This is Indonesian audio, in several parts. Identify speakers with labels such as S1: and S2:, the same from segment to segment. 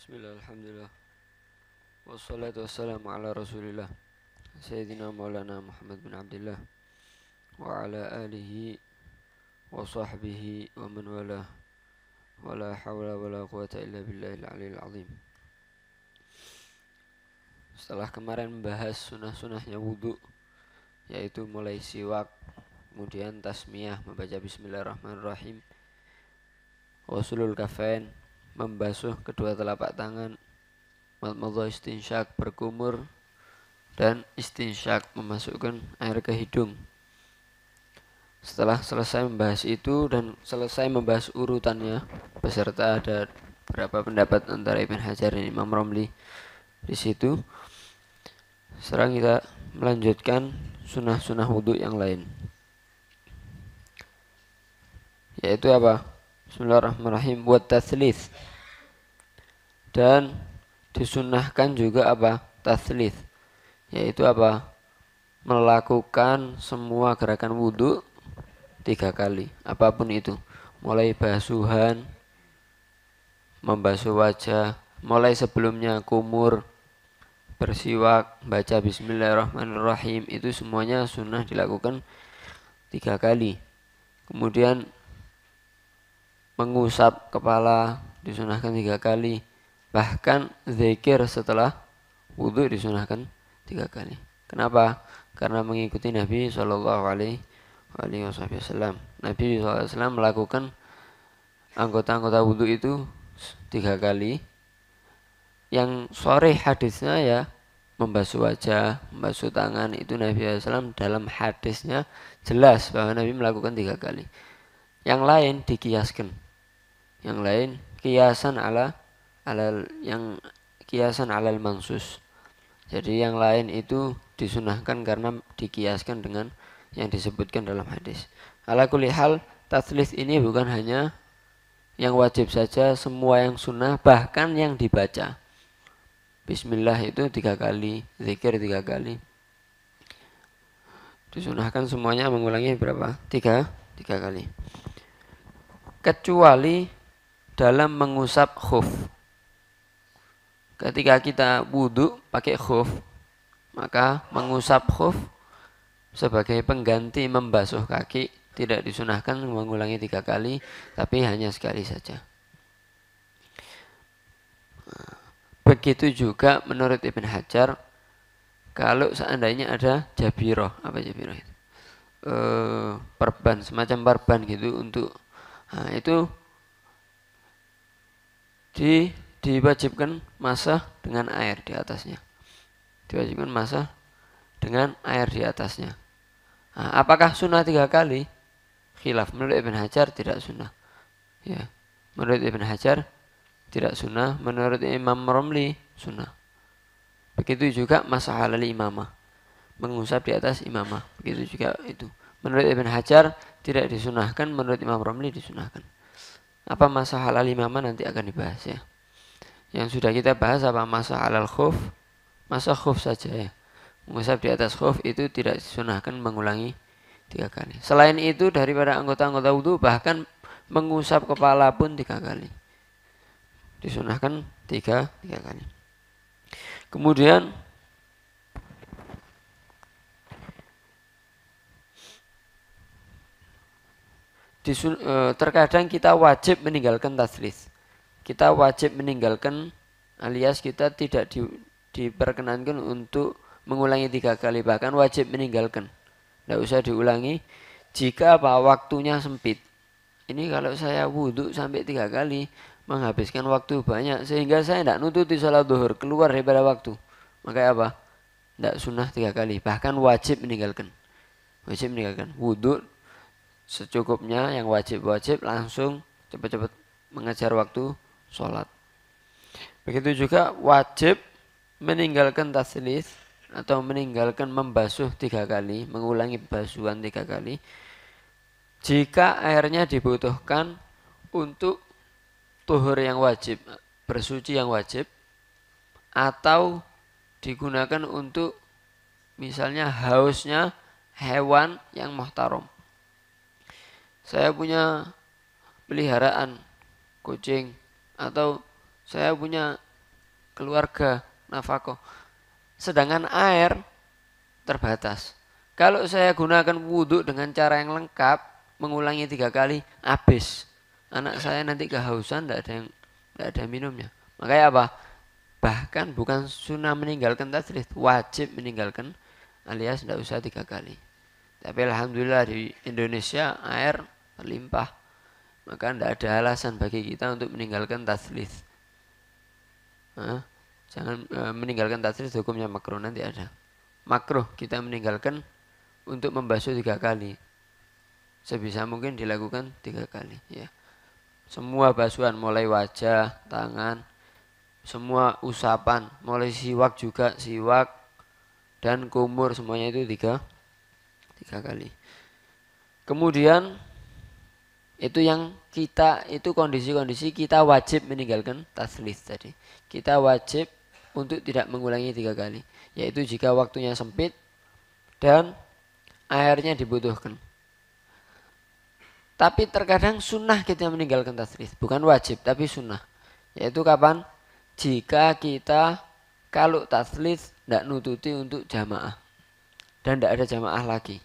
S1: Bismillah, alhamdulillah Wassalatu wassalamu ala rasulillah Sayyidina maulana Muhammad bin Abdullah Wa ala alihi wa sahbihi wa man wala Wa la hawla wa la quwata illa billahil alil azim Setelah kemarin membahas sunnah-sunnahnya wudhu Yaitu mulai siwak Kemudian tasmiyah membaca bismillahirrahmanirrahim Wasulul kafain membasuh kedua telapak tangan Matmadah istinsyak berkumur dan istinsyak memasukkan air ke hidung. Setelah selesai membahas itu dan selesai membahas urutannya beserta ada berapa pendapat antara Ibn Hajar dan Imam Romli di situ. Sekarang kita melanjutkan sunnah-sunnah wudhu yang lain. Yaitu apa? Bismillahirrahmanirrahim buat taslis dan disunahkan juga apa taslis yaitu apa melakukan semua gerakan wudhu tiga kali apapun itu mulai basuhan membasuh wajah mulai sebelumnya kumur bersiwak baca bismillahirrahmanirrahim itu semuanya sunnah dilakukan tiga kali kemudian mengusap kepala disunahkan tiga kali bahkan zikir setelah wudhu disunahkan tiga kali kenapa karena mengikuti Nabi Shallallahu Alaihi Wasallam Nabi SAW melakukan anggota-anggota wudhu itu tiga kali yang sore hadisnya ya membasuh wajah, membasuh tangan itu Nabi SAW dalam hadisnya jelas bahwa Nabi melakukan tiga kali. Yang lain dikiaskan yang lain kiasan ala alal yang kiasan alal mansus jadi yang lain itu disunahkan karena dikiaskan dengan yang disebutkan dalam hadis ala kulihal hal ini bukan hanya yang wajib saja semua yang sunnah bahkan yang dibaca Bismillah itu tiga kali zikir tiga kali disunahkan semuanya mengulangi berapa tiga tiga kali kecuali dalam mengusap khuf. Ketika kita wudhu pakai khuf, maka mengusap khuf sebagai pengganti membasuh kaki tidak disunahkan mengulangi tiga kali, tapi hanya sekali saja. Begitu juga menurut Ibn Hajar, kalau seandainya ada jabiroh, apa jabiroh itu? E, perban, semacam perban gitu untuk, nah itu di diwajibkan masa dengan air di atasnya. Diwajibkan masa dengan air di atasnya. Nah, apakah sunnah tiga kali? Khilaf. Menurut Ibn Hajar tidak sunnah. Ya. Menurut Ibn Hajar tidak sunnah. Menurut Imam Romli sunnah. Begitu juga masa halal imamah. Mengusap di atas imamah. Begitu juga itu. Menurut Ibn Hajar tidak disunahkan. Menurut Imam Romli disunahkan apa masa halal imamah nanti akan dibahas ya yang sudah kita bahas apa masa halal khuf masa khuf saja ya mengusap di atas khuf itu tidak disunahkan mengulangi tiga kali selain itu daripada anggota-anggota wudhu bahkan mengusap kepala pun tiga kali disunahkan tiga tiga kali kemudian disun, e, terkadang kita wajib meninggalkan taslis. Kita wajib meninggalkan alias kita tidak di, diperkenankan untuk mengulangi tiga kali bahkan wajib meninggalkan. Tidak usah diulangi jika apa waktunya sempit. Ini kalau saya wudhu sampai tiga kali menghabiskan waktu banyak sehingga saya tidak nututi sholat duhur keluar daripada waktu. Maka apa? Tidak sunnah tiga kali bahkan wajib meninggalkan. Wajib meninggalkan wudhu secukupnya yang wajib-wajib langsung cepat-cepat mengejar waktu sholat. Begitu juga wajib meninggalkan taslis atau meninggalkan membasuh tiga kali, mengulangi basuhan tiga kali. Jika airnya dibutuhkan untuk tuhur yang wajib, bersuci yang wajib, atau digunakan untuk misalnya hausnya hewan yang muhtarom saya punya peliharaan kucing atau saya punya keluarga nafkah. Sedangkan air terbatas. Kalau saya gunakan wudhu dengan cara yang lengkap, mengulangi tiga kali, habis. Anak saya nanti kehausan, tidak ada yang tidak ada minumnya. Makanya apa? Bahkan bukan sunnah meninggalkan tajrid, wajib meninggalkan alias tidak usah tiga kali. Tapi alhamdulillah di Indonesia air terlimpah maka tidak ada alasan bagi kita untuk meninggalkan taslis nah, jangan e, meninggalkan taslis hukumnya makruh nanti ada makro kita meninggalkan untuk membasuh tiga kali sebisa mungkin dilakukan tiga kali ya semua basuhan mulai wajah tangan semua usapan mulai siwak juga siwak dan kumur semuanya itu tiga tiga kali kemudian itu yang kita itu kondisi-kondisi kita wajib meninggalkan taslis tadi kita wajib untuk tidak mengulangi tiga kali yaitu jika waktunya sempit dan airnya dibutuhkan tapi terkadang sunnah kita meninggalkan taslis bukan wajib tapi sunnah yaitu kapan jika kita kalau taslis tidak nututi untuk jamaah dan tidak ada jamaah lagi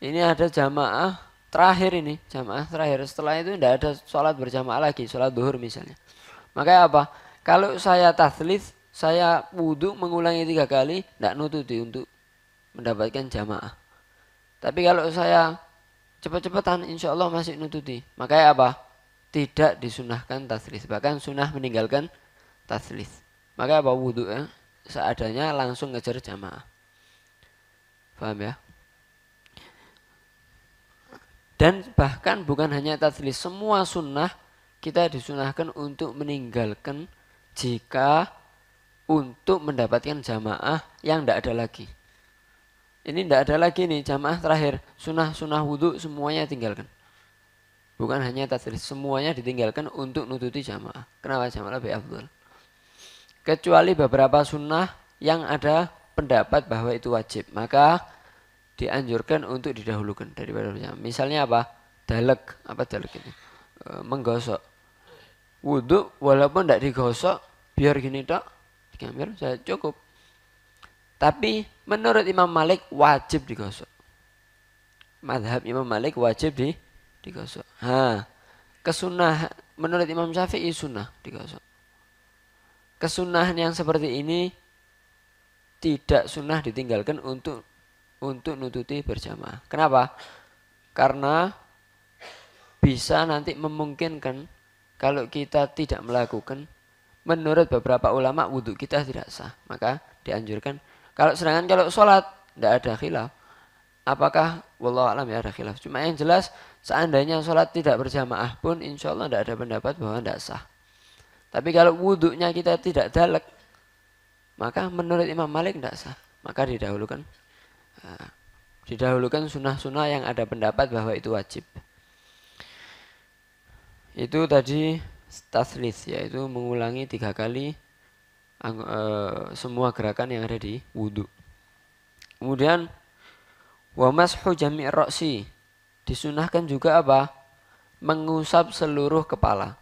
S1: ini ada jamaah terakhir ini jamaah terakhir setelah itu tidak ada sholat berjamaah lagi sholat duhur misalnya makanya apa kalau saya tahlil saya wudhu mengulangi tiga kali tidak nututi untuk mendapatkan jamaah tapi kalau saya cepat-cepatan insya Allah masih nututi makanya apa tidak disunahkan tahlil bahkan sunnah meninggalkan tahlil makanya apa wudhu ya eh, seadanya langsung ngejar jamaah paham ya dan bahkan bukan hanya tadlis, semua sunnah kita disunahkan untuk meninggalkan jika untuk mendapatkan jamaah yang tidak ada lagi. Ini tidak ada lagi nih jamaah terakhir sunnah-sunnah wudhu semuanya tinggalkan. Bukan hanya tadlis, semuanya ditinggalkan untuk nututi jamaah. Kenapa jamaah lebih abdul? Kecuali beberapa sunnah yang ada pendapat bahwa itu wajib. Maka dianjurkan untuk didahulukan daripada Misalnya apa? Dalek, apa dalek ini? E, menggosok. Wudhu walaupun tidak digosok, biar gini tak, dikamir saya cukup. Tapi menurut Imam Malik wajib digosok. Madhab Imam Malik wajib di digosok. Ha, kesunah menurut Imam Syafi'i sunnah digosok. Kesunahan yang seperti ini tidak sunnah ditinggalkan untuk untuk nututi berjamaah. Kenapa? Karena bisa nanti memungkinkan kalau kita tidak melakukan menurut beberapa ulama wudhu kita tidak sah. Maka dianjurkan kalau serangan kalau sholat tidak ada khilaf. Apakah wallah alam ya ada khilaf. Cuma yang jelas seandainya sholat tidak berjamaah pun insya Allah tidak ada pendapat bahwa tidak sah. Tapi kalau wudhunya kita tidak dalek maka menurut Imam Malik tidak sah. Maka didahulukan didahulukan sunnah-sunnah yang ada pendapat bahwa itu wajib. Itu tadi taslis yaitu mengulangi tiga kali e, semua gerakan yang ada di wudhu. Kemudian wamashu mashu jami' roksi disunahkan juga apa? Mengusap seluruh kepala.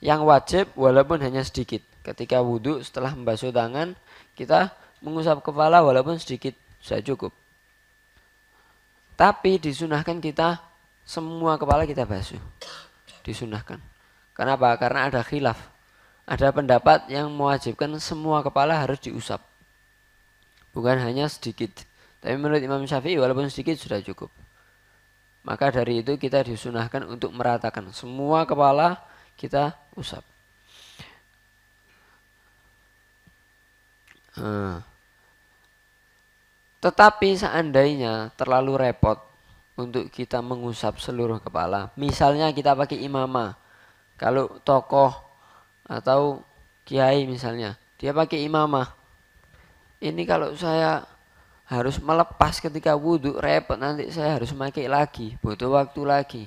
S1: Yang wajib walaupun hanya sedikit. Ketika wudhu setelah membasuh tangan kita mengusap kepala walaupun sedikit sudah cukup. Tapi disunahkan kita semua kepala kita basuh. Disunahkan. Kenapa? Karena ada khilaf. Ada pendapat yang mewajibkan semua kepala harus diusap. Bukan hanya sedikit. Tapi menurut Imam Syafi'i walaupun sedikit sudah cukup. Maka dari itu kita disunahkan untuk meratakan semua kepala kita usap. Hmm. Tetapi seandainya terlalu repot untuk kita mengusap seluruh kepala. Misalnya kita pakai imamah. Kalau tokoh atau kiai misalnya, dia pakai imamah. Ini kalau saya harus melepas ketika wudhu repot nanti saya harus memakai lagi, butuh waktu lagi.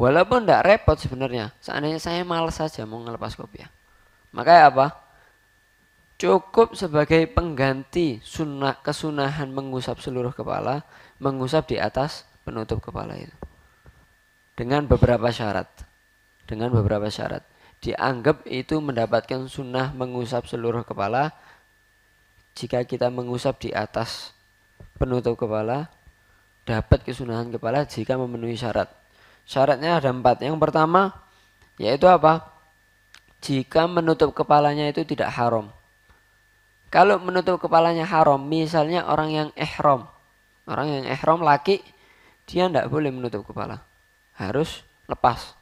S1: Walaupun tidak repot sebenarnya, seandainya saya malas saja mau ngelepas kopiah. Makanya apa? cukup sebagai pengganti sunnah kesunahan mengusap seluruh kepala, mengusap di atas penutup kepala itu. Dengan beberapa syarat. Dengan beberapa syarat. Dianggap itu mendapatkan sunnah mengusap seluruh kepala jika kita mengusap di atas penutup kepala dapat kesunahan kepala jika memenuhi syarat. Syaratnya ada empat. Yang pertama yaitu apa? Jika menutup kepalanya itu tidak haram kalau menutup kepalanya haram, misalnya orang yang ihram. Orang yang ihram laki, dia tidak boleh menutup kepala. Harus lepas.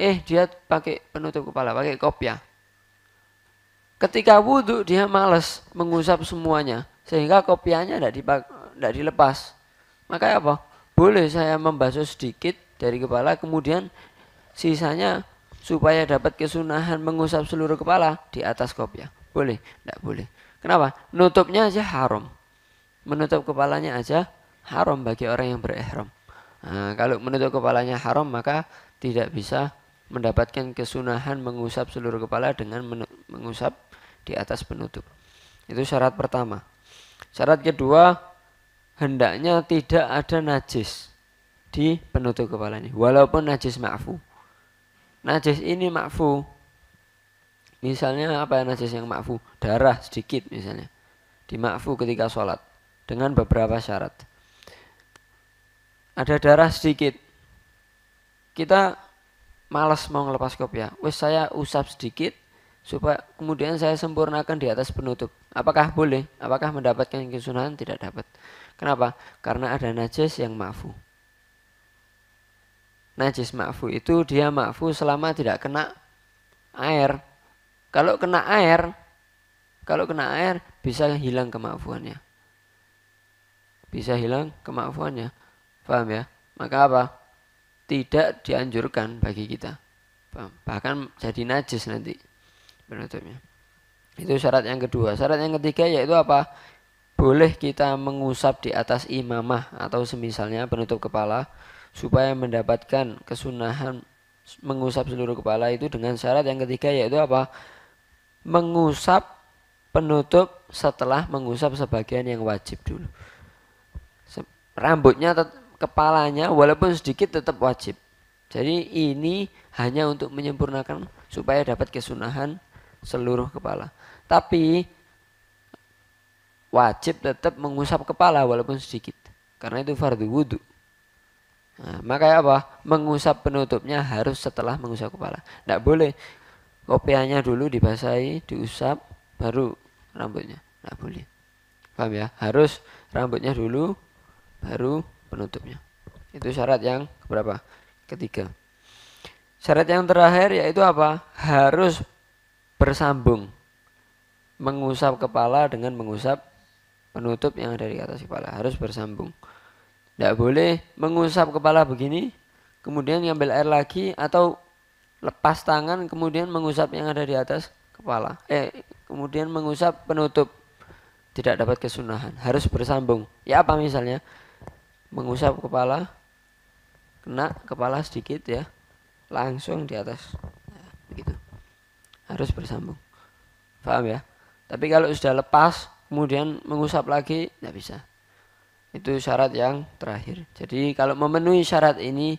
S1: Eh, dia pakai penutup kepala, pakai kopiah. Ketika wudhu, dia males mengusap semuanya. Sehingga kopiahnya tidak dipak- dilepas. Maka apa? Boleh saya membasuh sedikit dari kepala, kemudian sisanya supaya dapat kesunahan mengusap seluruh kepala di atas kopiah. Boleh? Tidak boleh. Kenapa? Nutupnya aja haram. Menutup kepalanya aja haram bagi orang yang berihram. Nah, kalau menutup kepalanya haram maka tidak bisa mendapatkan kesunahan mengusap seluruh kepala dengan mengusap di atas penutup. Itu syarat pertama. Syarat kedua hendaknya tidak ada najis di penutup kepala ini walaupun najis ma'fu. Najis ini ma'fu Misalnya apa yang najis yang makfu? Darah sedikit misalnya. di makfu ketika sholat. Dengan beberapa syarat. Ada darah sedikit. Kita malas mau ngelepas ya, Wes saya usap sedikit supaya kemudian saya sempurnakan di atas penutup. Apakah boleh? Apakah mendapatkan kesunahan? Tidak dapat. Kenapa? Karena ada najis yang mafu. Najis mafu itu dia mafu selama tidak kena air kalau kena air, kalau kena air bisa hilang kemampuannya. Bisa hilang kemampuannya. Paham ya? Maka apa? Tidak dianjurkan bagi kita. Paham? Bahkan jadi najis nanti penutupnya. Itu syarat yang kedua. Syarat yang ketiga yaitu apa? Boleh kita mengusap di atas imamah atau semisalnya penutup kepala supaya mendapatkan kesunahan mengusap seluruh kepala itu dengan syarat yang ketiga yaitu apa? mengusap penutup setelah mengusap sebagian yang wajib dulu. Rambutnya kepalanya walaupun sedikit tetap wajib. Jadi ini hanya untuk menyempurnakan supaya dapat kesunahan seluruh kepala. Tapi wajib tetap mengusap kepala walaupun sedikit. Karena itu fardu wudhu. Nah, makanya apa? Mengusap penutupnya harus setelah mengusap kepala. Tidak boleh kopiahnya dulu dibasahi, diusap, baru rambutnya. Nah, boleh. Paham ya? Harus rambutnya dulu, baru penutupnya. Itu syarat yang berapa? Ketiga. Syarat yang terakhir yaitu apa? Harus bersambung. Mengusap kepala dengan mengusap penutup yang ada di atas kepala. Harus bersambung. Tidak boleh mengusap kepala begini, kemudian ngambil air lagi atau lepas tangan kemudian mengusap yang ada di atas kepala. Eh, kemudian mengusap penutup tidak dapat kesunahan. Harus bersambung. Ya apa misalnya? Mengusap kepala kena kepala sedikit ya. Langsung di atas. ya, begitu. Harus bersambung. Paham ya? Tapi kalau sudah lepas kemudian mengusap lagi tidak bisa. Itu syarat yang terakhir. Jadi kalau memenuhi syarat ini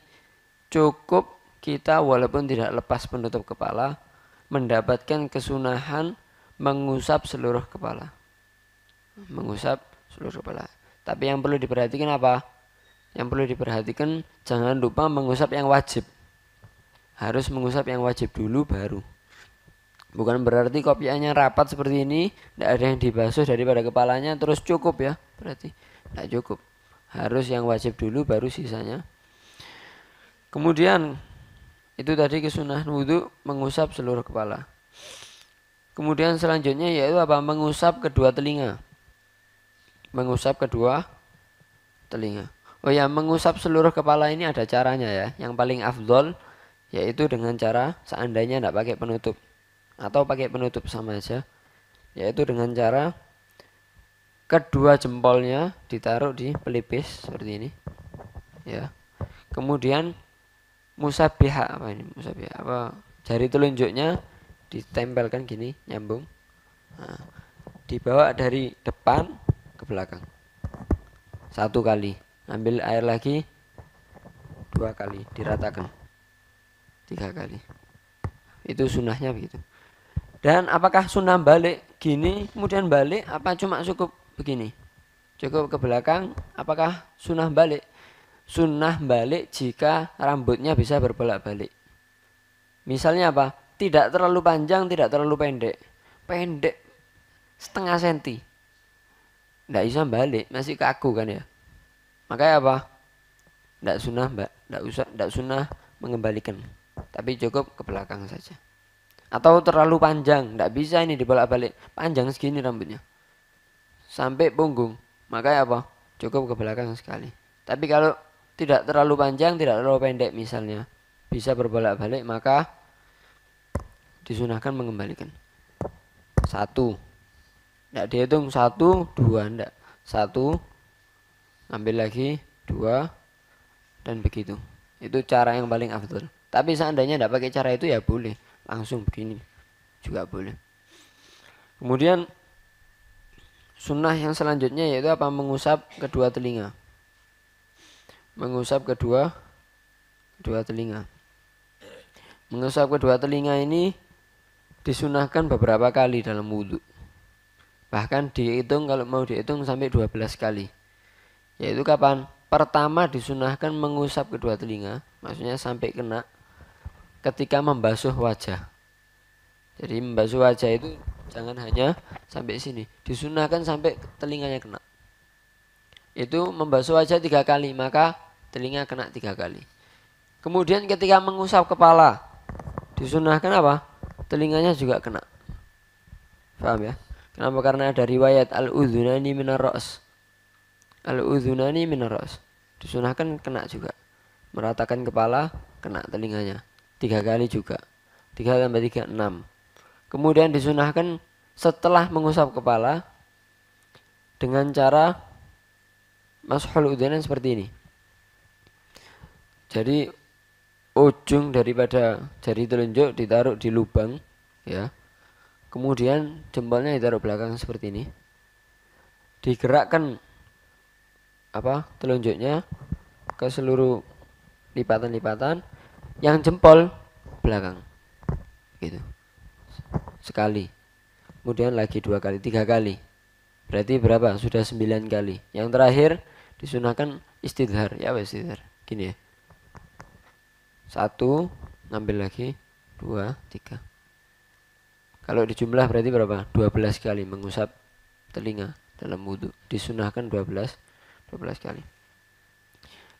S1: cukup kita walaupun tidak lepas penutup kepala mendapatkan kesunahan mengusap seluruh kepala. Mengusap seluruh kepala. Tapi yang perlu diperhatikan apa? Yang perlu diperhatikan jangan lupa mengusap yang wajib. Harus mengusap yang wajib dulu baru. Bukan berarti kopiannya rapat seperti ini, tidak ada yang dibasuh daripada kepalanya terus cukup ya. Berarti tidak cukup. Harus yang wajib dulu baru sisanya. Kemudian itu tadi kesunahan wudhu mengusap seluruh kepala. Kemudian selanjutnya yaitu apa? Mengusap kedua telinga. Mengusap kedua telinga. Oh ya, mengusap seluruh kepala ini ada caranya ya. Yang paling afdol yaitu dengan cara seandainya tidak pakai penutup atau pakai penutup sama aja. Yaitu dengan cara kedua jempolnya ditaruh di pelipis seperti ini. Ya. Kemudian musabiha apa ini musabiha apa jari telunjuknya ditempelkan gini nyambung nah, dibawa dari depan ke belakang satu kali ambil air lagi dua kali diratakan tiga kali itu sunnahnya begitu dan apakah sunnah balik gini kemudian balik apa cuma cukup begini cukup ke belakang apakah sunnah balik sunnah balik jika rambutnya bisa berbolak-balik. Misalnya apa? Tidak terlalu panjang, tidak terlalu pendek. Pendek setengah senti. Tidak bisa balik, masih kaku kan ya. Makanya apa? Tidak sunnah mbak, tidak usah, tidak sunnah mengembalikan. Tapi cukup ke belakang saja. Atau terlalu panjang, tidak bisa ini dibolak-balik. Panjang segini rambutnya. Sampai punggung. Makanya apa? Cukup ke belakang sekali. Tapi kalau tidak terlalu panjang, tidak terlalu pendek misalnya. Bisa berbolak-balik maka disunahkan mengembalikan. Satu. Tidak dihitung satu, dua. Tidak. Satu, ambil lagi, dua, dan begitu. Itu cara yang paling afdol. Tapi seandainya tidak pakai cara itu ya boleh. Langsung begini juga boleh. Kemudian sunnah yang selanjutnya yaitu apa mengusap kedua telinga mengusap kedua kedua telinga. Mengusap kedua telinga ini disunahkan beberapa kali dalam wudhu. Bahkan dihitung kalau mau dihitung sampai 12 kali. Yaitu kapan? Pertama disunahkan mengusap kedua telinga, maksudnya sampai kena ketika membasuh wajah. Jadi membasuh wajah itu jangan hanya sampai sini, disunahkan sampai telinganya kena. Itu membasuh wajah tiga kali, maka telinga kena tiga kali. Kemudian ketika mengusap kepala, disunahkan apa? Telinganya juga kena. Faham ya? Kenapa? Karena ada riwayat al-udhunani minaros. Al-udhunani minaros. Disunahkan kena juga. Meratakan kepala, kena telinganya. Tiga kali juga. Tiga tambah tiga, enam. Kemudian disunahkan setelah mengusap kepala dengan cara masuk udanan seperti ini. Jadi ujung daripada jari telunjuk ditaruh di lubang ya. Kemudian jempolnya ditaruh belakang seperti ini. Digerakkan apa? telunjuknya ke seluruh lipatan-lipatan yang jempol belakang. Gitu. Sekali. Kemudian lagi dua kali, tiga kali. Berarti berapa? Sudah sembilan kali. Yang terakhir disunahkan istidhar. Ya, istidhar. Gini ya satu ngambil lagi dua tiga kalau dijumlah berarti berapa 12 kali mengusap telinga dalam wudhu disunahkan 12 12 kali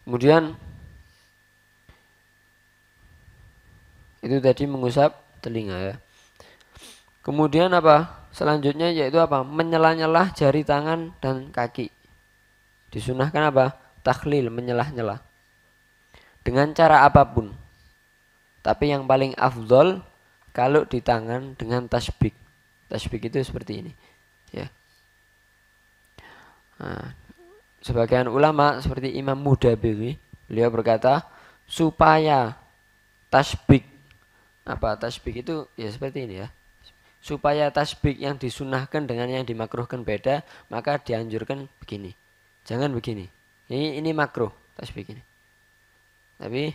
S1: kemudian itu tadi mengusap telinga ya kemudian apa selanjutnya yaitu apa menyelah-nyelah jari tangan dan kaki disunahkan apa taklil menyelah-nyelah dengan cara apapun. Tapi yang paling afdol kalau di tangan dengan tasbih. Tasbih itu seperti ini. Ya. Nah, sebagian ulama seperti Imam Muda Mudabiri, beliau berkata supaya tasbih apa tasbih itu ya seperti ini ya supaya tasbih yang disunahkan dengan yang dimakruhkan beda maka dianjurkan begini jangan begini ini ini makruh tasbih ini tapi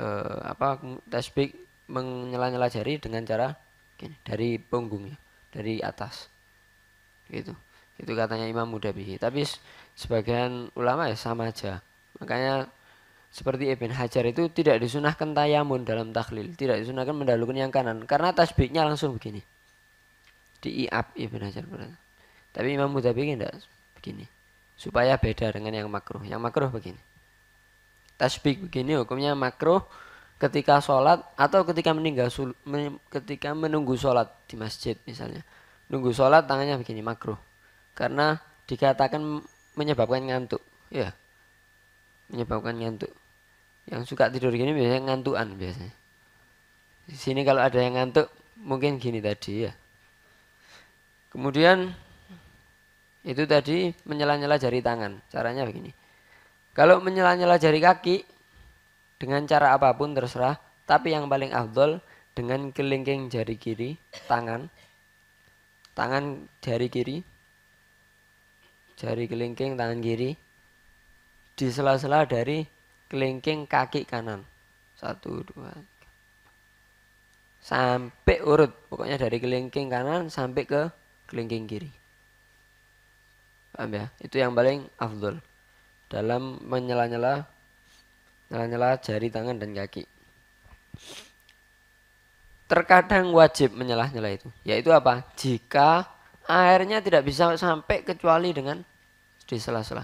S1: eh, apa tasbih menyela-nyela jari dengan cara gini, dari punggungnya dari atas gitu itu katanya Imam Mudabihi tapi sebagian ulama ya sama aja makanya seperti Ibn Hajar itu tidak disunahkan tayamun dalam tahlil tidak disunahkan mendahulukan yang kanan karena tasbihnya langsung begini di iab Ibn Hajar berarti tapi Imam Mudabihi tidak begini supaya beda dengan yang makruh yang makruh begini tasbih begini hukumnya makruh ketika sholat atau ketika meninggal sul, men, ketika menunggu sholat di masjid misalnya nunggu sholat tangannya begini makruh karena dikatakan menyebabkan ngantuk ya menyebabkan ngantuk yang suka tidur gini biasanya ngantuan biasanya di sini kalau ada yang ngantuk mungkin gini tadi ya kemudian itu tadi menyela-nyela jari tangan caranya begini kalau menyela-nyela jari kaki dengan cara apapun terserah, tapi yang paling afdol dengan kelingking jari kiri, tangan, tangan jari kiri, jari kelingking tangan kiri, di sela-sela dari kelingking kaki kanan. Satu, dua, sampai urut. Pokoknya dari kelingking kanan sampai ke kelingking kiri. Paham ya? Itu yang paling afdol dalam menyela-nyela nyela-nyela jari tangan dan kaki. Terkadang wajib menyela nyela itu, yaitu apa? Jika airnya tidak bisa sampai kecuali dengan di sela-sela.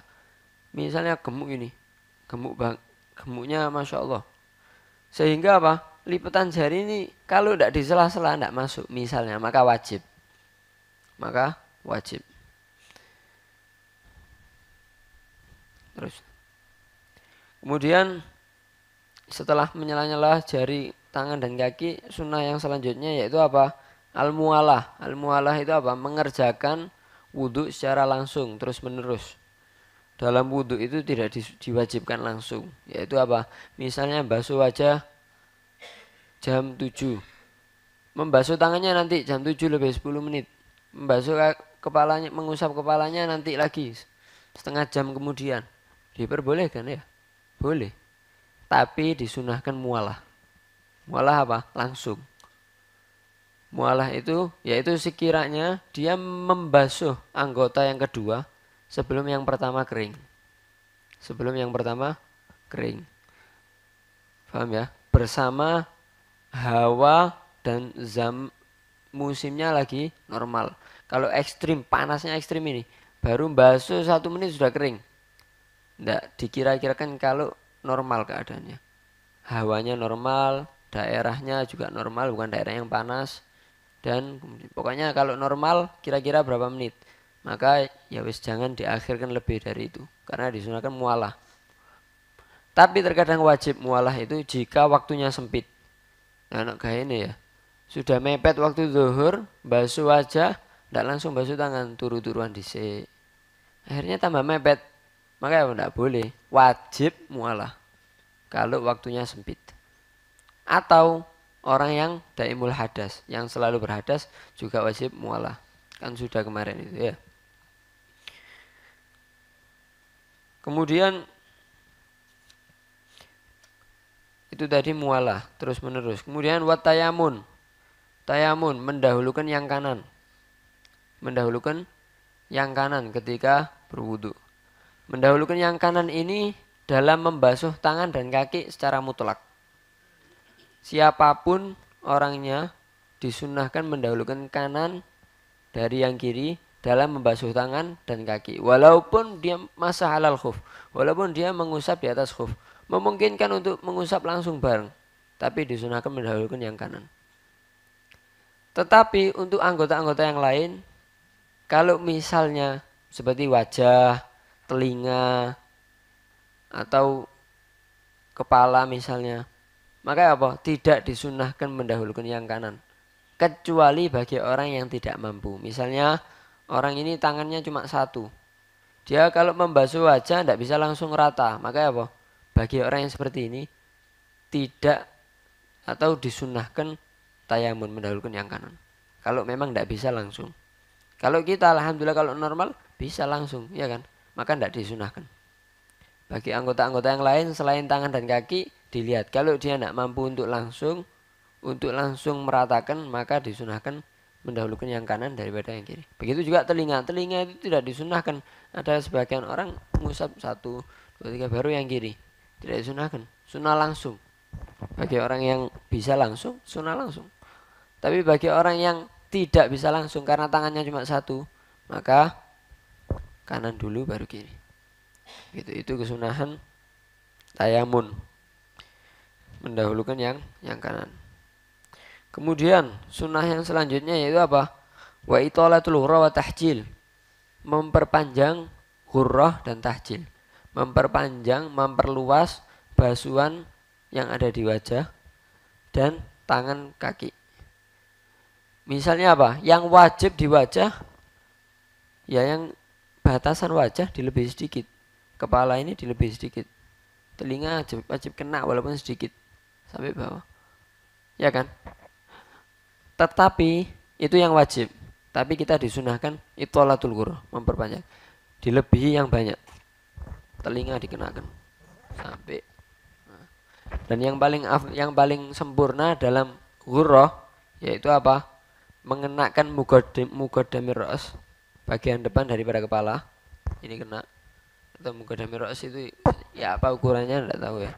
S1: Misalnya gemuk ini, gemuk bang, gemuknya masya Allah. Sehingga apa? Lipatan jari ini kalau tidak di sela-sela tidak masuk misalnya, maka wajib. Maka wajib. Terus. Kemudian setelah menyala-nyala jari tangan dan kaki, sunnah yang selanjutnya yaitu apa? Al-mualah. Al-mualah itu apa? Mengerjakan wudhu secara langsung terus menerus. Dalam wudhu itu tidak diwajibkan langsung. Yaitu apa? Misalnya basuh wajah jam 7. Membasuh tangannya nanti jam 7 lebih 10 menit. Membasuh kepalanya, mengusap kepalanya nanti lagi setengah jam kemudian Diperbolehkan ya? Boleh. Tapi disunahkan mualah. Mualah apa? Langsung. Mualah itu yaitu sekiranya dia membasuh anggota yang kedua sebelum yang pertama kering. Sebelum yang pertama kering. Paham ya? Bersama hawa dan zam musimnya lagi normal. Kalau ekstrim, panasnya ekstrim ini, baru basuh satu menit sudah kering. Tidak dikira-kirakan kalau normal keadaannya. Hawanya normal, daerahnya juga normal, bukan daerah yang panas. Dan pokoknya kalau normal kira-kira berapa menit. Maka ya wis jangan diakhirkan lebih dari itu. Karena disunahkan mualah. Tapi terkadang wajib mualah itu jika waktunya sempit. Nah, Anak kayak ini ya. Sudah mepet waktu zuhur, basuh wajah, tidak langsung basuh tangan, turu-turuan dhisik. Akhirnya tambah mepet, maka tidak boleh, wajib mualah kalau waktunya sempit. Atau orang yang daimul hadas, yang selalu berhadas juga wajib mualah. Kan sudah kemarin itu ya. Kemudian itu tadi mualah terus menerus. Kemudian watayamun, tayamun mendahulukan yang kanan, mendahulukan yang kanan ketika berwudhu. Mendahulukan yang kanan ini dalam membasuh tangan dan kaki secara mutlak. Siapapun orangnya disunahkan mendahulukan kanan dari yang kiri dalam membasuh tangan dan kaki. Walaupun dia masa halal khuf, walaupun dia mengusap di atas khuf, memungkinkan untuk mengusap langsung bareng, tapi disunahkan mendahulukan yang kanan. Tetapi untuk anggota-anggota yang lain, kalau misalnya seperti wajah, telinga atau kepala misalnya. Maka apa? Tidak disunahkan mendahulukan yang kanan. Kecuali bagi orang yang tidak mampu. Misalnya orang ini tangannya cuma satu. Dia kalau membasuh wajah tidak bisa langsung rata. Maka apa? Bagi orang yang seperti ini tidak atau disunahkan tayamun mendahulukan yang kanan. Kalau memang tidak bisa langsung. Kalau kita alhamdulillah kalau normal bisa langsung, ya kan? maka tidak disunahkan. Bagi anggota-anggota yang lain selain tangan dan kaki dilihat. Kalau dia tidak mampu untuk langsung untuk langsung meratakan maka disunahkan mendahulukan yang kanan daripada yang kiri. Begitu juga telinga. Telinga itu tidak disunahkan. Ada sebagian orang mengusap satu, dua, tiga baru yang kiri. Tidak disunahkan. Sunnah langsung. Bagi orang yang bisa langsung, sunnah langsung. Tapi bagi orang yang tidak bisa langsung karena tangannya cuma satu, maka kanan dulu baru kiri gitu itu kesunahan tayamun mendahulukan yang yang kanan kemudian sunnah yang selanjutnya yaitu apa wa itolatul hurrah wa tahjil memperpanjang hurrah dan tahjil memperpanjang memperluas basuhan yang ada di wajah dan tangan kaki misalnya apa yang wajib di wajah ya yang batasan wajah dilebih sedikit kepala ini dilebih sedikit telinga wajib, wajib kena walaupun sedikit sampai bawah ya kan tetapi itu yang wajib tapi kita disunahkan itu alatul guru memperbanyak dilebihi yang banyak telinga dikenakan sampai dan yang paling yang paling sempurna dalam guru yaitu apa mengenakan mugodamir ros bagian depan daripada kepala ini kena atau muka roks itu ya apa ukurannya tidak tahu ya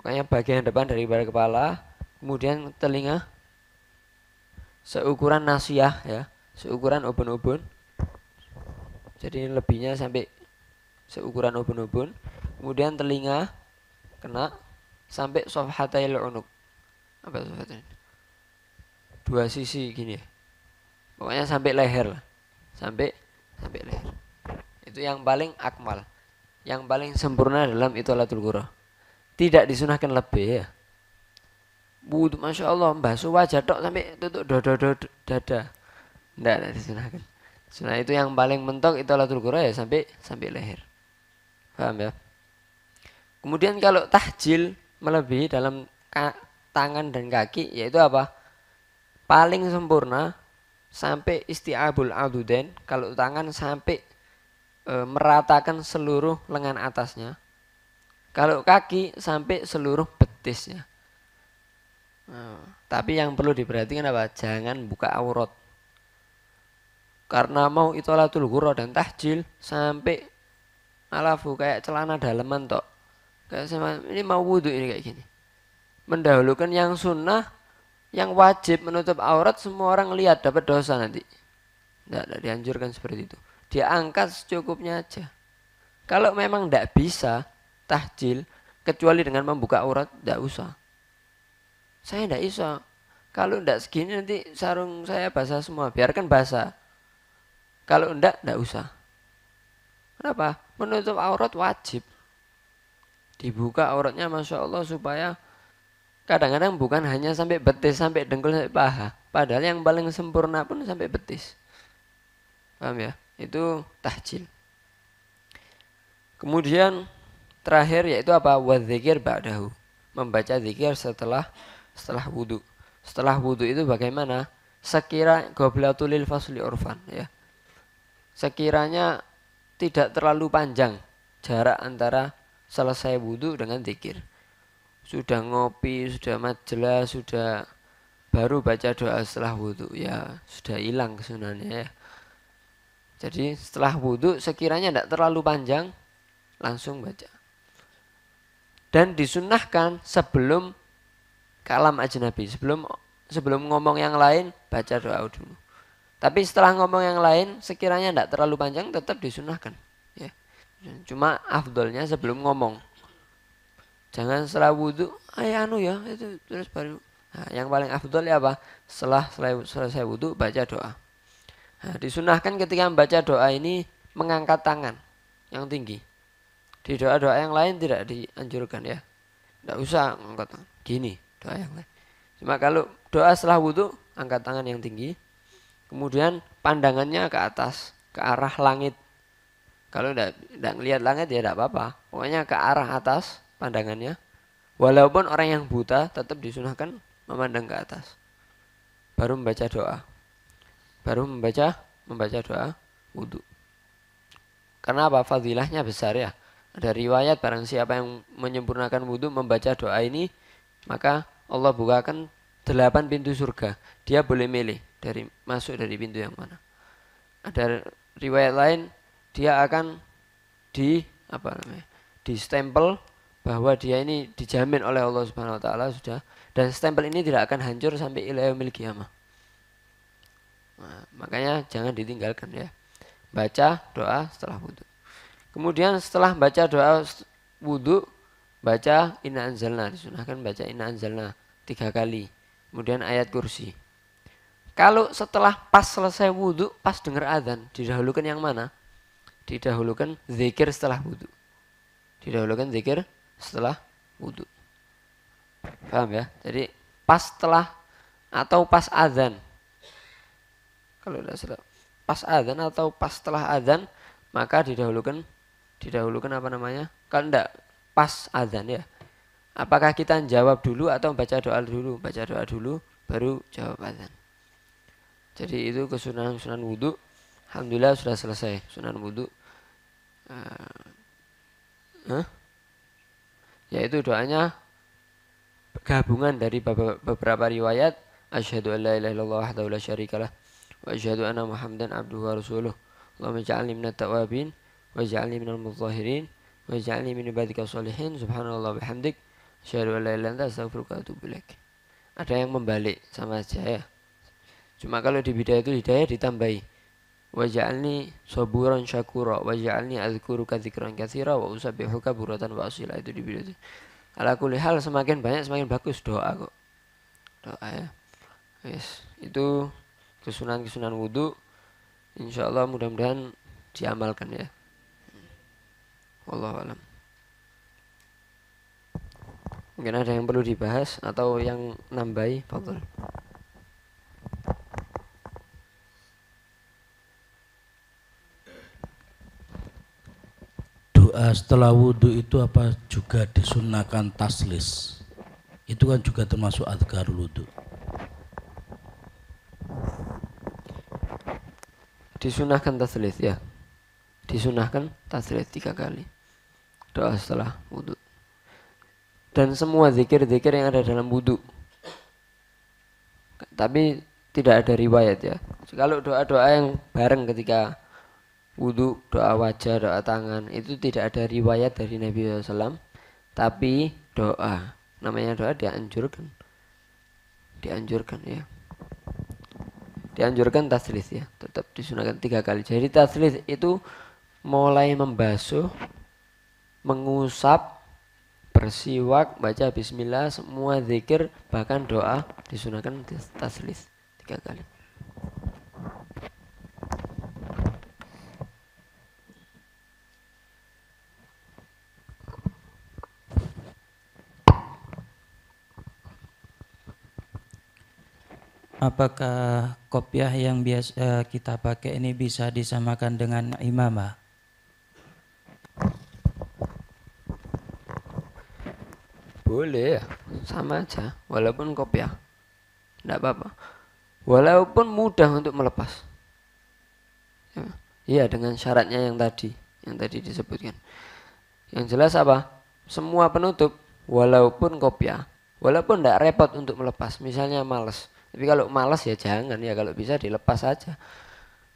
S1: pokoknya bagian depan daripada kepala kemudian telinga seukuran nasiah ya seukuran ubun-ubun jadi lebihnya sampai seukuran ubun-ubun kemudian telinga kena sampai sofhatail unuk apa sofhatail dua sisi gini ya. pokoknya sampai leher lah sampai sampai leher. Itu yang paling akmal. Yang paling sempurna dalam itolatul gurah. Tidak disunahkan lebih ya. Wudhu Masya Allah Basuh wajah dok sampai tutup dada dada dada Tidak, disunahkan Sunnah itu yang paling mentok itu latul ya sampai sampai leher Paham ya? Kemudian kalau tahjil melebihi dalam tangan dan kaki yaitu apa? Paling sempurna sampai isti'abul adudain kalau tangan sampai e, meratakan seluruh lengan atasnya kalau kaki sampai seluruh betisnya nah, tapi yang perlu diperhatikan apa jangan buka aurat karena mau itolatul guro dan tahjil sampai alafu kayak celana daleman tok kayak sama ini mau wudhu ini kayak gini mendahulukan yang sunnah yang wajib menutup aurat semua orang lihat dapat dosa nanti. Tidak, nah, dianjurkan seperti itu. Dia angkat secukupnya aja. Kalau memang tidak bisa tahjil kecuali dengan membuka aurat tidak usah. Saya tidak iso Kalau tidak segini nanti sarung saya basah semua. Biarkan basah. Kalau tidak, tidak usah. Kenapa? Menutup aurat wajib dibuka auratnya masya Allah supaya Kadang-kadang bukan hanya sampai betis, sampai dengkul, sampai paha. Padahal yang paling sempurna pun sampai betis. Paham ya? Itu tahjil. Kemudian terakhir yaitu apa? Wadzikir ba'dahu. Membaca zikir setelah setelah wudhu. Setelah wudhu itu bagaimana? Sekira goblatulil fasli orfan ya. Sekiranya tidak terlalu panjang jarak antara selesai wudhu dengan zikir sudah ngopi, sudah majelas, sudah baru baca doa setelah wudhu ya sudah hilang kesunannya ya. Jadi setelah wudhu sekiranya tidak terlalu panjang langsung baca. Dan disunahkan sebelum kalam aja nabi sebelum sebelum ngomong yang lain baca doa dulu. Tapi setelah ngomong yang lain, sekiranya tidak terlalu panjang, tetap disunahkan. Ya. Cuma afdolnya sebelum ngomong jangan setelah wudhu ayah anu ya itu terus baru nah, yang paling afdol ya apa setelah selesai wudhu baca doa nah, disunahkan ketika membaca doa ini mengangkat tangan yang tinggi di doa doa yang lain tidak dianjurkan ya tidak usah angkat tangan gini doa yang lain cuma kalau doa setelah wudhu angkat tangan yang tinggi kemudian pandangannya ke atas ke arah langit kalau tidak ngelihat langit ya tidak apa-apa pokoknya ke arah atas pandangannya. Walaupun orang yang buta tetap disunahkan memandang ke atas. Baru membaca doa. Baru membaca membaca doa wudhu. Karena apa? Fadilahnya besar ya. Ada riwayat barang siapa yang menyempurnakan wudhu membaca doa ini, maka Allah bukakan delapan pintu surga. Dia boleh milih dari masuk dari pintu yang mana. Ada riwayat lain, dia akan di apa namanya? di stempel bahwa dia ini dijamin oleh Allah Subhanahu wa taala sudah dan stempel ini tidak akan hancur sampai ilayaumil kiamah. Nah, makanya jangan ditinggalkan ya. Baca doa setelah wudhu. Kemudian setelah baca doa wudhu, baca inna anzalna. Disunahkan baca inna anzalna tiga kali. Kemudian ayat kursi. Kalau setelah pas selesai wudhu, pas dengar adzan, didahulukan yang mana? Didahulukan zikir setelah wudhu. Didahulukan zikir setelah wudhu. Paham ya? Jadi pas setelah atau pas azan. Kalau tidak salah, pas azan atau pas setelah azan maka didahulukan didahulukan apa namanya? Kalau tidak pas azan ya. Apakah kita jawab dulu atau baca doa dulu? Baca doa dulu baru jawab azan. Jadi itu kesunahan-kesunahan wudhu. Alhamdulillah sudah selesai sunan wudhu. Uh, eh, huh? yaitu doanya gabungan dari beberapa riwayat asyhadu an la ilaha illallah wahdahu la syarikalah wa asyhadu anna muhammadan abduhu wa rasuluh Allahumma ja'alni minat tawabin wa ja'alni minal mudzahirin wa ja'alni min ibadika salihin subhanallah bihamdik asyhadu an la ilaha illa astaghfiruka wa ada yang membalik sama saja ya cuma kalau di bidaya itu hidayah ditambahi waj'alni saburan syakura waj'alni azkuruka dzikran katsira wa usabbihuka buratan wa asila itu di video itu ala kulli hal semakin banyak semakin bagus doa kok doa ya yes itu kesunan-kesunan wudhu insyaallah mudah-mudahan diamalkan ya Wallahu alam mungkin ada yang perlu dibahas atau yang nambahi Fadl
S2: doa eh, setelah wudhu itu apa juga disunahkan taslis itu kan juga termasuk adhkar wudhu
S1: disunahkan taslis ya disunahkan taslis tiga kali doa setelah wudhu dan semua zikir-zikir yang ada dalam wudhu tapi tidak ada riwayat ya kalau doa-doa yang bareng ketika wudhu, doa wajah, doa tangan itu tidak ada riwayat dari Nabi SAW, tapi doa. Namanya doa dianjurkan, dianjurkan ya. Dianjurkan taslis ya, tetap disunahkan tiga kali. Jadi taslis itu mulai membasuh, mengusap, bersiwak, baca bismillah, semua zikir, bahkan doa disunahkan taslis tiga kali. Apakah kopiah yang biasa eh, kita pakai ini bisa disamakan dengan imamah? Boleh ya, sama aja. Walaupun kopiah, tidak apa-apa. Walaupun mudah untuk melepas. Ya. Iya, dengan syaratnya yang tadi, yang tadi disebutkan. Yang jelas apa? Semua penutup, walaupun kopiah, walaupun tidak repot untuk melepas. Misalnya males, tapi kalau malas ya jangan ya kalau bisa dilepas saja.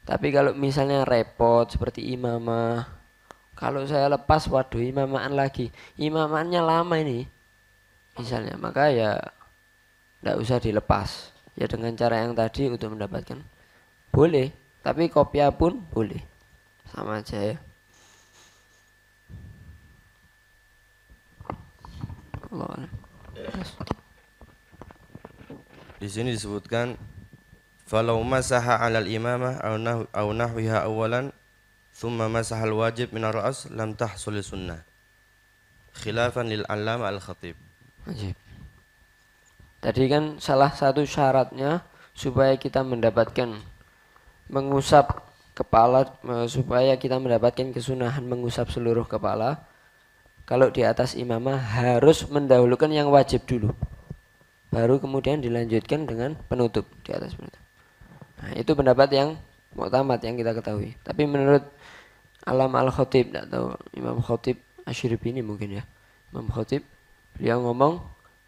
S1: Tapi kalau misalnya repot seperti imamah, kalau saya lepas waduh imamaan lagi. Imamannya lama ini. Misalnya maka ya tidak usah dilepas. Ya dengan cara yang tadi untuk mendapatkan boleh, tapi kopiah pun boleh. Sama aja ya. Allah.
S2: Yes. Di sini disebutkan falau masaha 'alal imamah aw nahwiha awalan thumma masaha al-wajib min ar-ra's lam tahsul sunnah. Khilafan lil 'allama al-khatib.
S1: Tadi kan salah satu syaratnya supaya kita mendapatkan mengusap kepala e, supaya kita mendapatkan kesunahan mengusap seluruh kepala kalau di atas imamah harus mendahulukan yang wajib dulu baru kemudian dilanjutkan dengan penutup di atas penutup. Nah, itu pendapat yang muktamad yang kita ketahui. Tapi menurut Alam Al-Khatib atau Imam Khatib ini mungkin ya. Imam Khatib beliau ngomong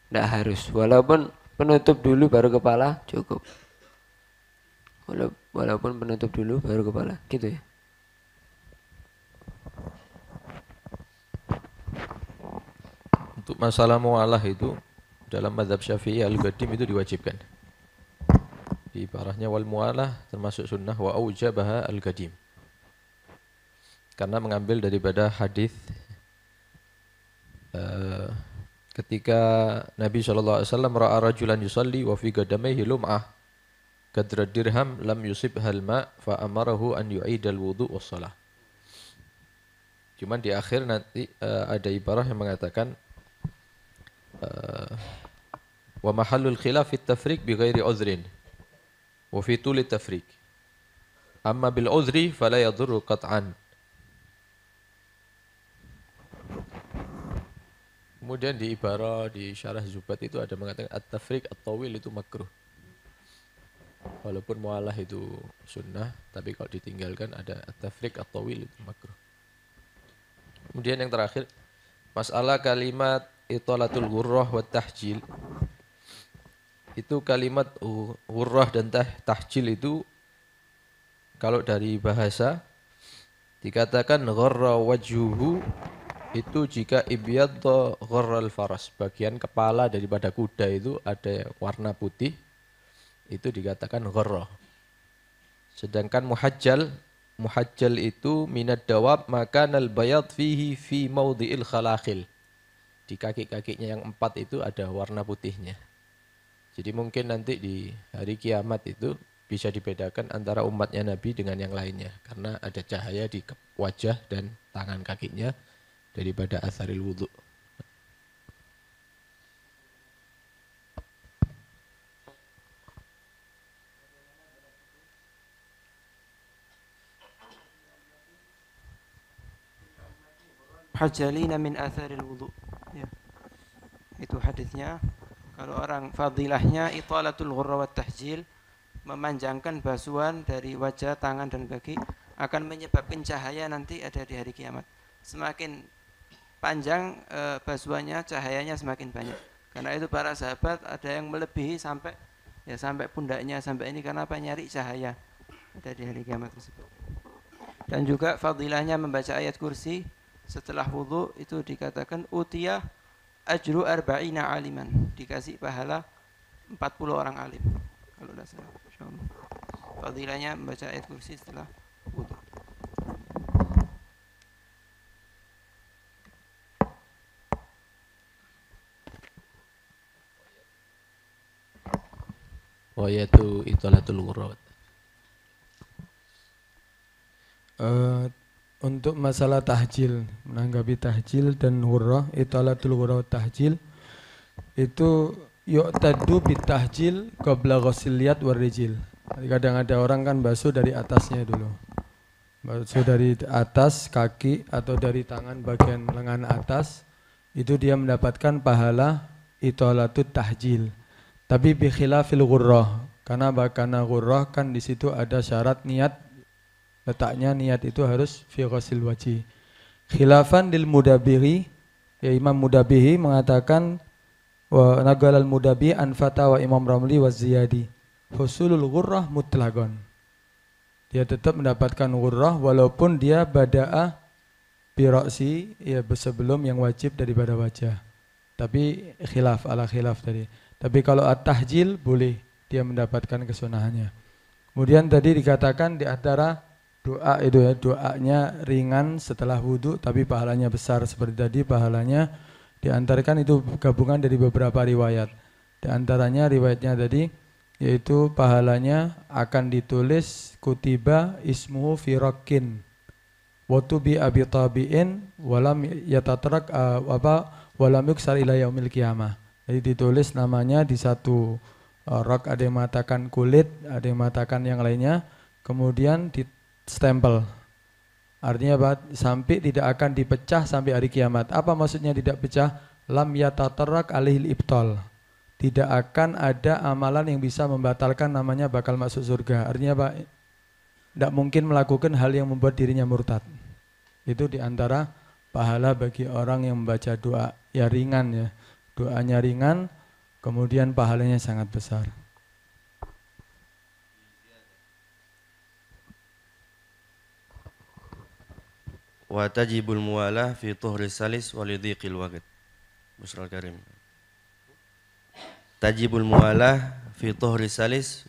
S1: tidak harus walaupun penutup dulu baru kepala cukup. Walaupun penutup dulu baru kepala gitu ya.
S2: Untuk masalah mualah itu dalam mazhab Syafi'i al-qadim itu diwajibkan. Di parahnya wal mualah termasuk sunnah wa aujabaha al-qadim. Karena mengambil daripada hadis uh, eh, ketika Nabi sallallahu alaihi wasallam ra'a rajulan yusalli wa fi qadamaihi lum'ah kadra dirham lam yusib halma fa amarahu an yu'idal wudu was salah. Cuman di akhir nanti uh, ada ibarah yang mengatakan Eh, wa mahallul khilaf fit tafriq bi ghairi udhrin wa fi tuli tafriq amma bil udhri fala yadhurru qat'an Kemudian di ibarat di syarah Zubat itu ada mengatakan at-tafriq at-tawil itu makruh. Walaupun mualah itu sunnah, tapi kalau ditinggalkan ada at-tafriq at-tawil itu makruh. Kemudian yang terakhir, masalah kalimat itolatul ghurrah wa tahjil itu kalimat hurrah dan tah, tahjil itu kalau dari bahasa dikatakan gharra wajuhu itu jika ibyadda gharral faras bagian kepala daripada kuda itu ada warna putih itu dikatakan gharra sedangkan muhajjal muhajjal itu minad dawab maka nal bayad fihi fi maudhi'il khalakhil di kaki-kakinya yang empat itu ada warna putihnya. Jadi mungkin nanti di hari kiamat itu bisa dibedakan antara umatnya Nabi dengan yang lainnya karena ada cahaya di wajah dan tangan kakinya daripada asaril wudhu. حتى min من آثار itu hadisnya kalau orang fadilahnya italatul ghurra wat tahjil memanjangkan
S1: basuhan dari wajah, tangan dan kaki akan menyebabkan cahaya nanti ada di hari kiamat. Semakin panjang e, basuhannya, cahayanya semakin banyak. Karena itu para sahabat ada yang melebihi sampai ya sampai pundaknya sampai ini karena apa nyari cahaya ada di hari kiamat tersebut. Dan juga fadilahnya membaca ayat kursi setelah wudhu itu dikatakan utiyah ajru arba'ina aliman dikasih pahala 40 orang alim kalau tidak salah insyaallah
S2: fadilahnya membaca ayat kursi setelah wudhu Wayatu oh, itolatul murad.
S3: Uh, eh, untuk masalah tahjil, menanggapi tahjil dan hurrah, itu adalah hurrah tahjil, itu yuk yu'tadu bitahjil qabla ghasiliyat warijil. Kadang ada orang kan basuh dari atasnya dulu. Basuh dari atas kaki atau dari tangan bagian lengan atas, itu dia mendapatkan pahala itu tu tahjil. Tapi bikhilafil hurrah, karena bahkan hurrah kan di situ ada syarat niat Letaknya niat itu harus fi ghasil wajih. Khilafan lil mudabiri, ya Imam Mudabihi mengatakan wa al mudabi an fatawa Imam Ramli wa Ziyadi. Husulul ghurrah mutlagon. Dia tetap mendapatkan ghurrah walaupun dia bada'ah biroksi ya sebelum yang wajib daripada wajah. Tapi khilaf ala khilaf tadi. Tapi kalau at-tahjil boleh dia mendapatkan kesunahannya. Kemudian tadi dikatakan di antara doa itu ya doanya ringan setelah wudhu tapi pahalanya besar seperti tadi pahalanya diantarkan itu gabungan dari beberapa riwayat diantaranya riwayatnya tadi yaitu pahalanya akan ditulis kutiba ismu firokin bi abi tabiin walam yatatrak uh, apa walam yuksar ila yaumil kiamah jadi ditulis namanya di satu uh, rok ada yang mengatakan kulit ada yang mengatakan yang lainnya kemudian di stempel. Artinya apa? Sampai tidak akan dipecah sampai hari kiamat. Apa maksudnya tidak pecah? Lam yata terak alihil ibtol. Tidak akan ada amalan yang bisa membatalkan namanya bakal masuk surga. Artinya apa? Tidak mungkin melakukan hal yang membuat dirinya murtad. Itu diantara pahala bagi orang yang membaca doa. Ya ringan ya. Doanya ringan, kemudian pahalanya sangat besar.
S2: wa tajibul muwalah fi tuhri salis wa lidhiqil waqt. Karim. Tajibul muwalah fi tuhri salis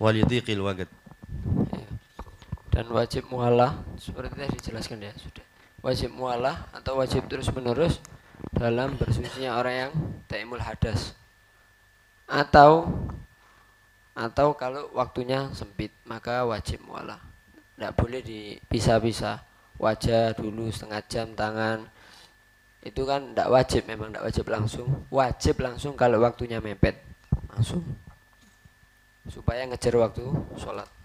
S2: wa lidhiqil iya.
S1: Dan wajib mualah seperti tadi dijelaskan ya sudah. Wajib mualah atau wajib terus-menerus dalam bersucinya orang yang taimul hadas atau atau kalau waktunya sempit maka wajib mualah tidak boleh dipisah-pisah wajah dulu setengah jam tangan itu kan tidak wajib memang tidak wajib langsung wajib langsung kalau waktunya mepet langsung supaya ngejar waktu
S3: sholat